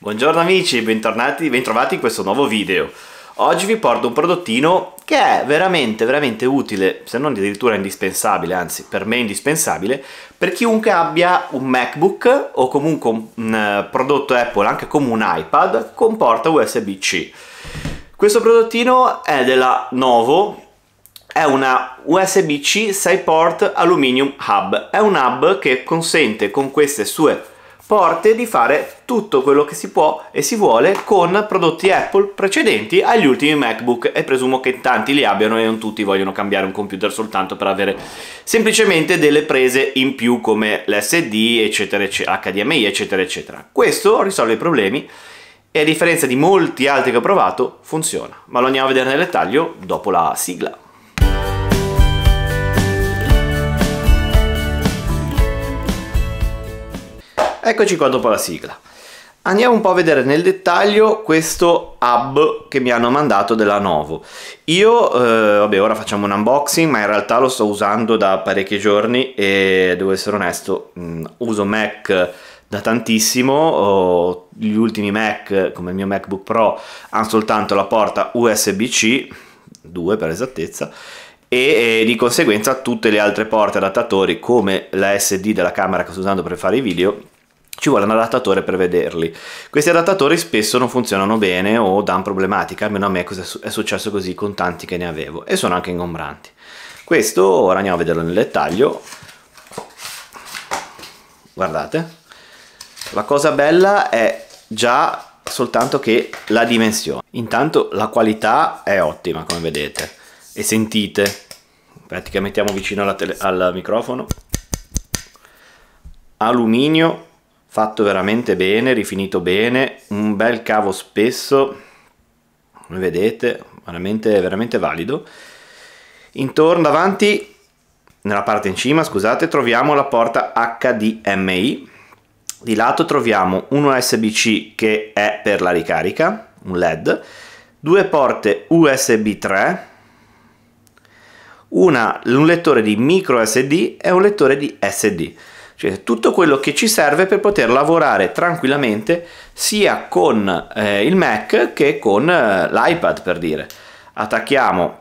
Buongiorno amici, bentornati, bentrovati in questo nuovo video. Oggi vi porto un prodottino che è veramente veramente utile, se non addirittura indispensabile, anzi per me indispensabile, per chiunque abbia un MacBook o comunque un, eh, prodotto Apple, anche come un iPad, con porta USB-C. Questo prodottino è della Novo, è una USB-C 6 port aluminium hub. È un hub che consente con queste sue porte di fare tutto quello che si può e si vuole con prodotti Apple precedenti agli ultimi MacBook e presumo che tanti li abbiano e non tutti vogliono cambiare un computer soltanto per avere semplicemente delle prese in più come l'SD, eccetera, eccetera, HDMI, eccetera, eccetera. Questo risolve i problemi e a differenza di molti altri che ho provato funziona, ma lo andiamo a vedere nel dettaglio dopo la sigla. Eccoci qua dopo la sigla. Andiamo un po' a vedere nel dettaglio questo hub che mi hanno mandato della Novo. Io, eh, vabbè, ora facciamo un unboxing, ma in realtà lo sto usando da parecchi giorni e devo essere onesto, mh, mm, uso Mac da tantissimo, gli ultimi Mac come il mio MacBook Pro hanno soltanto la porta USB-C, 2 per esattezza, e di conseguenza tutte le altre porte adattatori come la SD della camera che sto usando per fare i video ci vuole un adattatore per vederli. Questi adattatori spesso non funzionano bene o danno problematiche, almeno a me è successo così con tanti che ne avevo e sono anche ingombranti. Questo ora andiamo a vederlo nel dettaglio. Guardate, la cosa bella è già soltanto che la dimensione. Intanto la qualità è ottima come vedete e sentite, che mettiamo vicino al microfono, alluminio fatto veramente bene, rifinito bene, un bel cavo spesso, come vedete, veramente, veramente valido. Intorno, davanti, nella parte in cima, scusate, troviamo la porta HDMI, di lato troviamo un USB-C che è per la ricarica, un LED, due porte USB 3, una, un lettore di micro SD e un lettore di SD cioè tutto quello che ci serve per poter lavorare tranquillamente sia con eh, il Mac che con eh, l'iPad per dire. Attacchiamo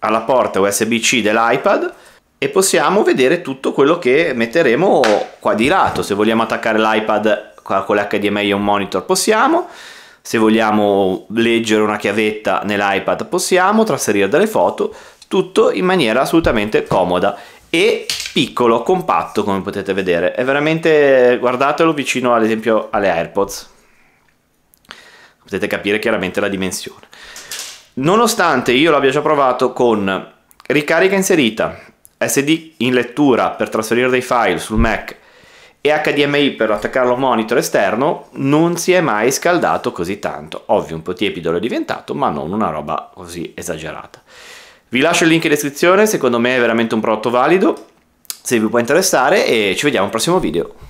alla porta USB-C dell'iPad e possiamo vedere tutto quello che metteremo qua di lato, se vogliamo attaccare l'iPad con l'HDMI a un monitor possiamo, se vogliamo leggere una chiavetta nell'iPad possiamo, trasferire delle foto, tutto in maniera assolutamente comoda e piccolo, compatto come potete vedere, è veramente, guardatelo vicino ad esempio alle AirPods, potete capire chiaramente la dimensione. Nonostante io l'abbia già provato con ricarica inserita, SD in lettura per trasferire dei file sul Mac e HDMI per attaccarlo a un monitor esterno, non si è mai scaldato così tanto. Ovvio, un po' tiepido l'è diventato, ma non una roba così esagerata. Vi lascio il link in descrizione, secondo me è veramente un prodotto valido se vi può interessare e ci vediamo al prossimo video.